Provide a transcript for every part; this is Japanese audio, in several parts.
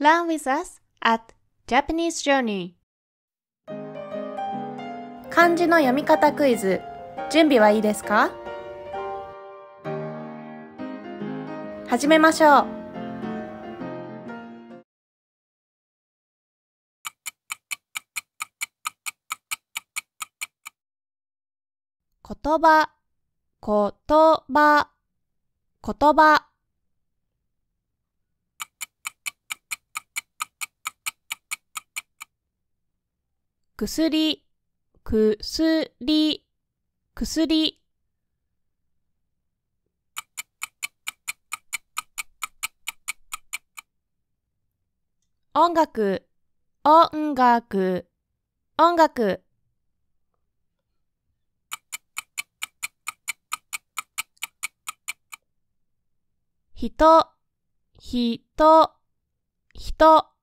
Learn with us at Japanese Journey 漢字の読み方クイズ準備はいいですか始めましょう言葉言葉言葉薬、薬、薬。音楽、音楽、音楽。人、人、人。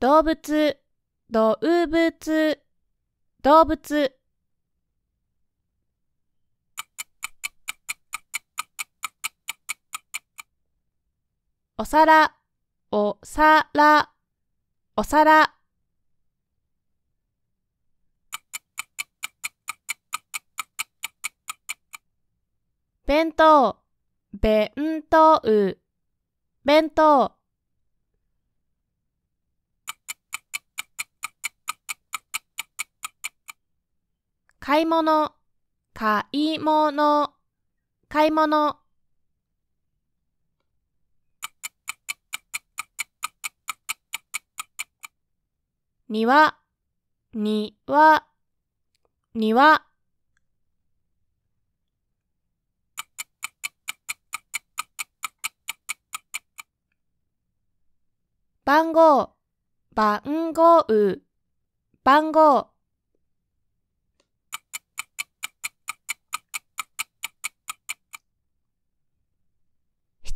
動物、動物、動物。お皿、お皿、お皿。弁当、弁当、弁当。買い物、買い物、買い物。庭、庭、庭。番号、番号、番号。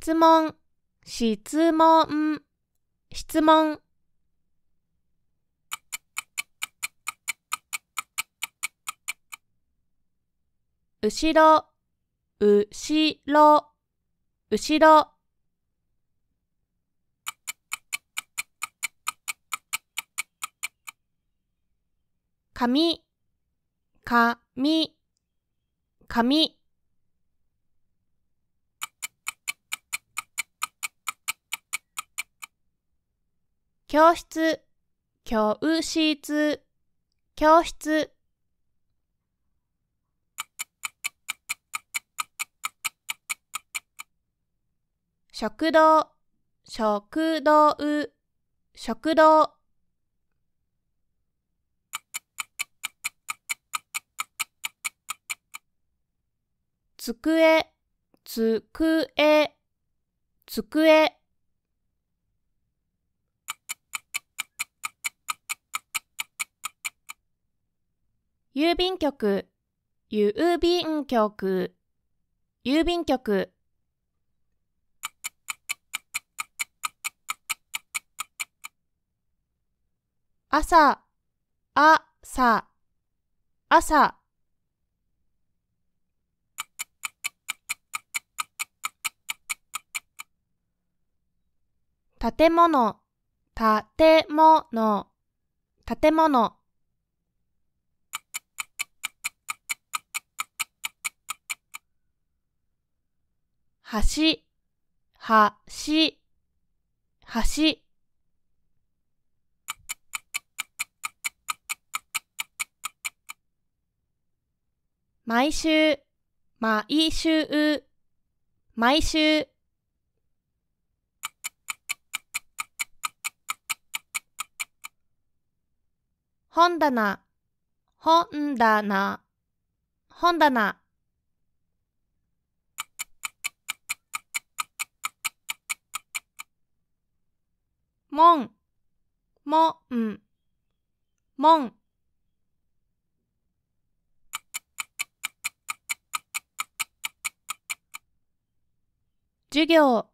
質問、質問、質問。後ろ、後ろ、後ろ。髪、髪、髪。教室、教室、教室。食堂、食堂、食堂。机、机、机。郵便局、郵便局、郵便局。朝、あ、さ、朝。建物、建物、建物。はし、はし、はし。毎週、毎週、毎週。本棚、本棚、本棚。もん、もん、もん。授業、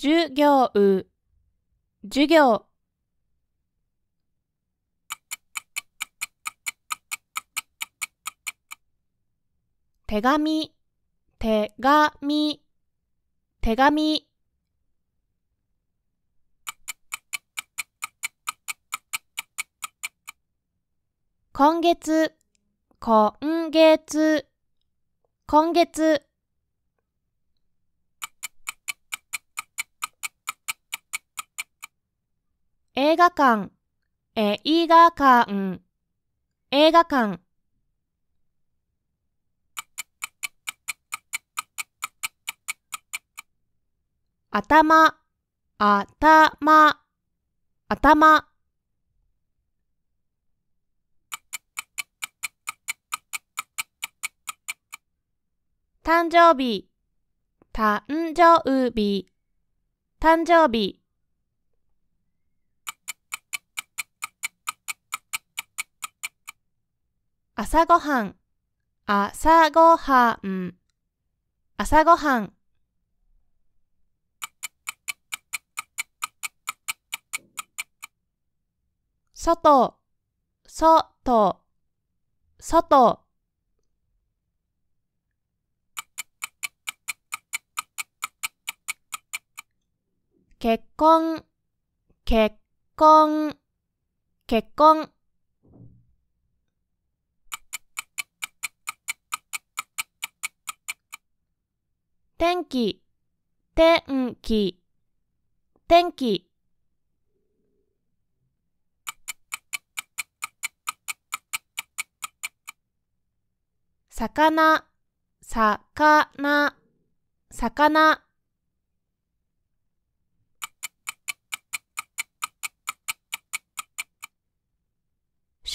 授業う、授業。手紙、手紙、手紙。今月、今月、今月。映画館、映画館、映画館。頭、頭、頭。誕生日、誕生日、誕生日。朝ごはん、朝ごはん、朝ごはん。外、外、外。結婚、結婚、結婚。天気、天気、天気。魚、魚、魚。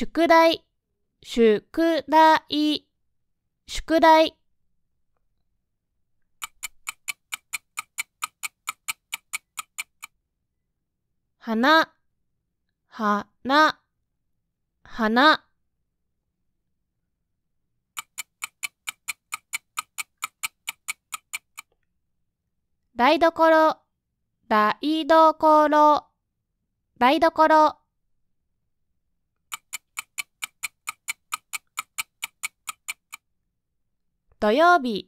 宿題、宿題、宿題。花、花、花。台所、台所、台所。土曜日、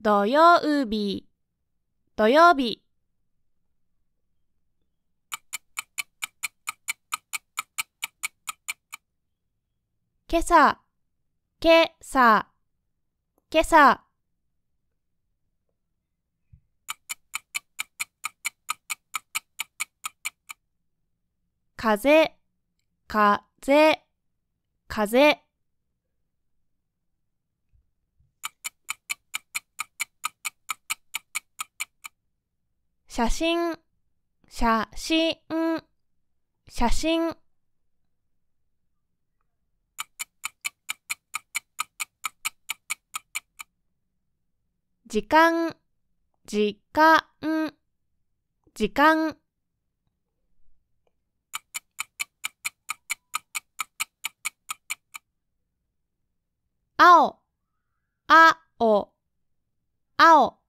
土曜日、土曜日。今朝、今朝、今朝。風、風、風。写真、写真、写真。時間、時間、時間。青、青、青。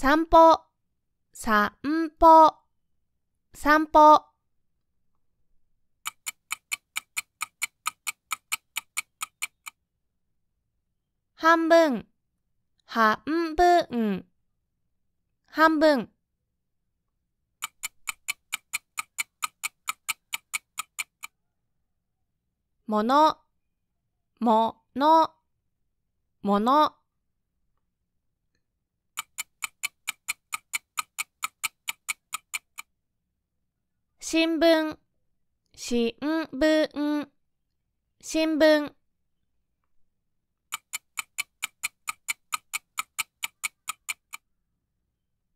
散歩、散歩、散歩。半分、半分、半分。もの、もの、もの。新聞、新聞、新聞。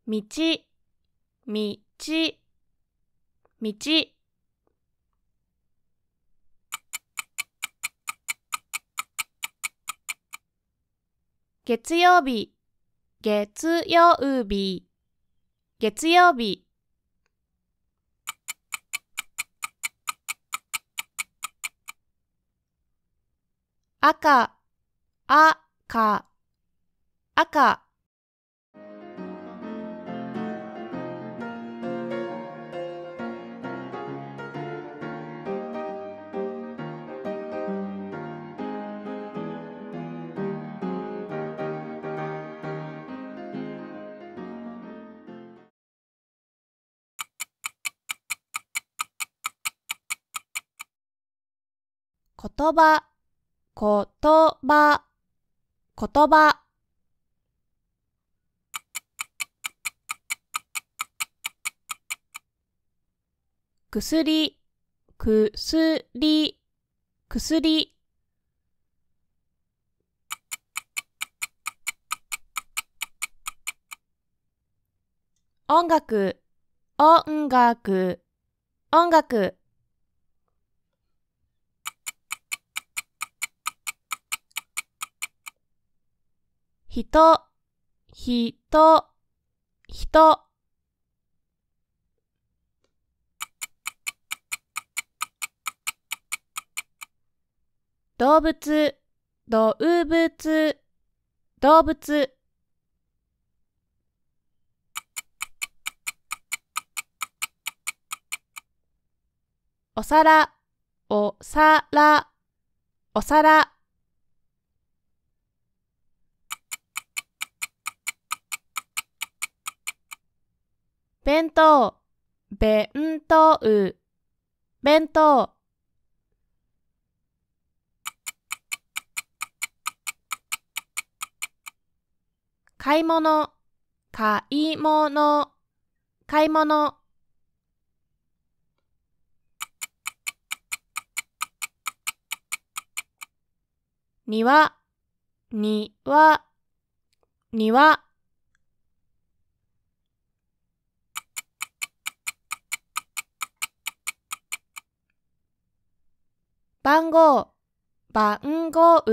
道、道、道。月曜日、月曜日、月曜日。赤、あ、か、赤。言葉言葉言葉薬、薬、薬。音楽、音楽、音楽。人、人、人。動物、動物、動物。お皿、お皿、お皿。弁当、弁当、弁当。買い物、買い物、買い物。庭、庭、庭。番号、番号、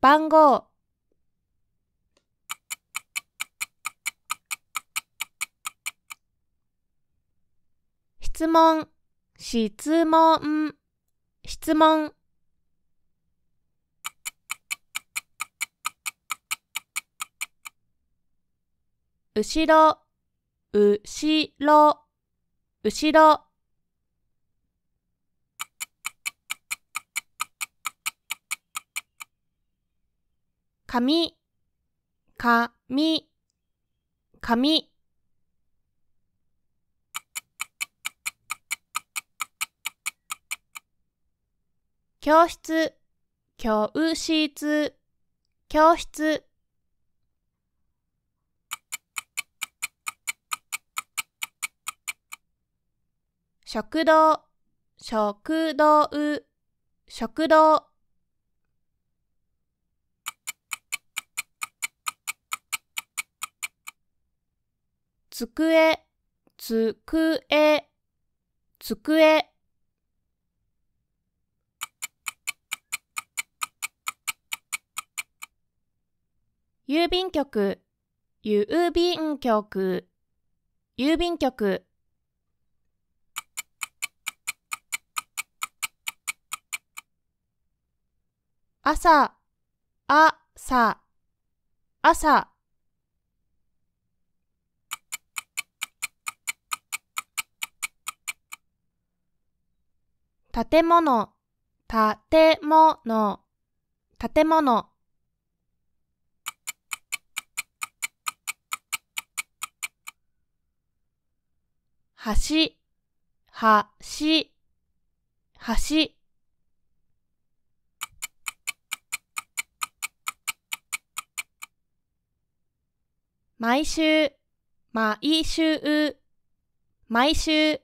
番号。質問、質問、質問。後ろ、後ろ、後ろ。紙、紙、紙。教室、教室、教室。食堂、食堂、食堂。机机机つく郵便局、郵便局、郵便局。朝、朝、朝。建物、建物、建物。橋、橋、橋。毎週、毎週、毎週。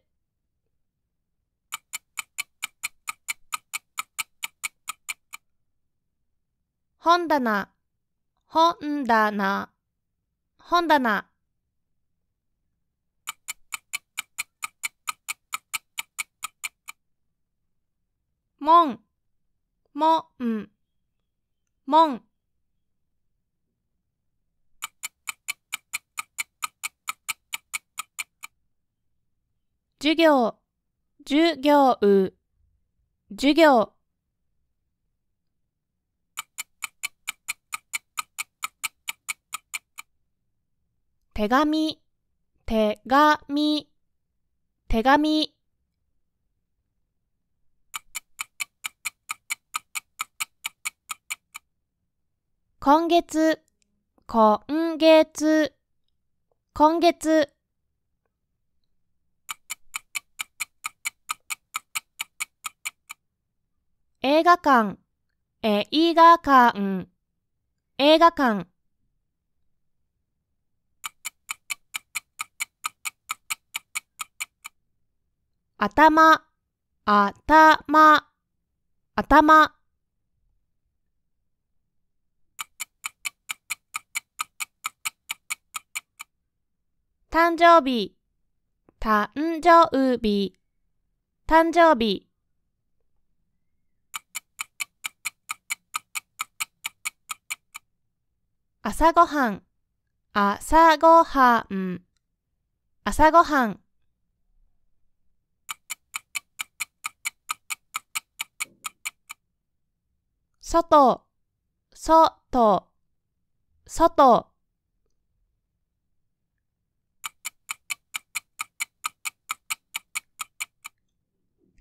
本棚、本棚、本棚。門、門、門。授業、授業う、授業。手紙、手紙、手紙。今月、今月、今月。映画館、映画館、映画館。頭、頭、頭。誕生日、誕生日、誕生日。朝ごはん、朝ごはん、朝ごはん。外、外、外。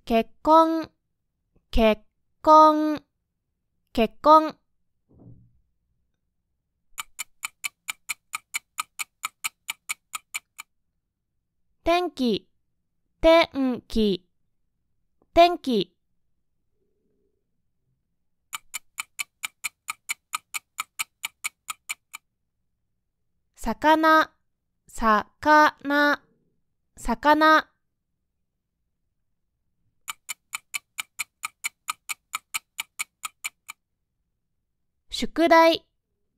結婚、結婚、結婚。天気、天気、天気。魚、魚、魚。宿題、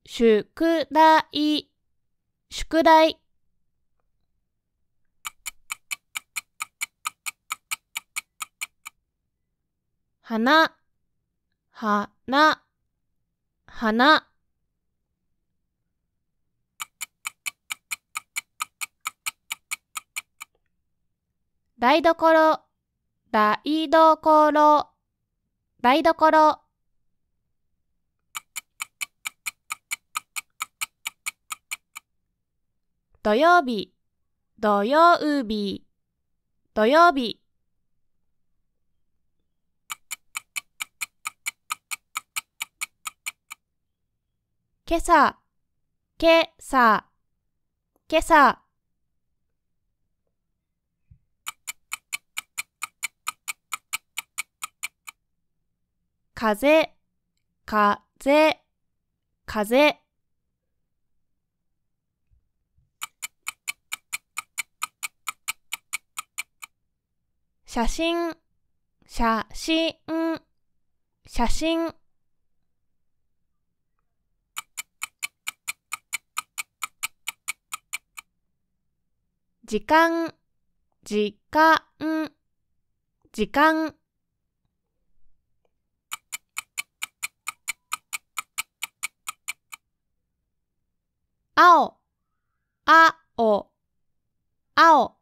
宿題、宿題。花、花、花。台所、台所、台所。土曜日、土曜日、土曜日。今朝、今朝、今朝。風、風、風。写真、写真、写真。時間、時間、時間。青、あお、青。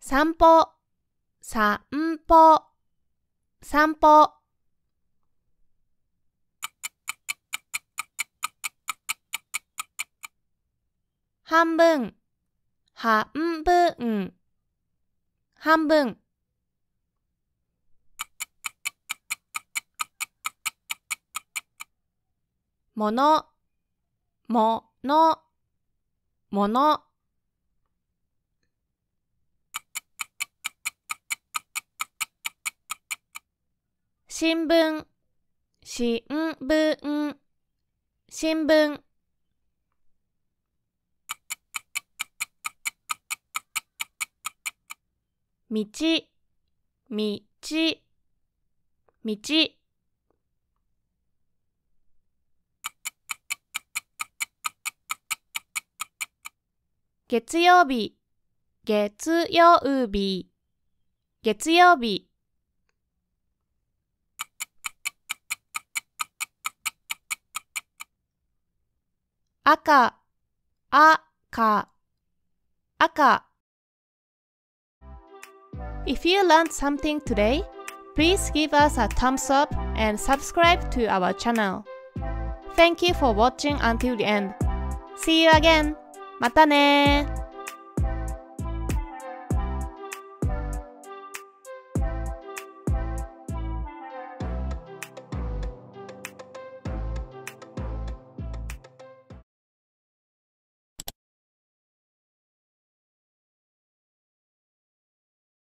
散歩、散歩、散歩。半分、半分、半分。もの、もの、もの。新聞、新聞、新聞。道、道、道。If you learned something today, please give us a thumbs up and subscribe to our channel. Thank you for watching until the end. See you again! またね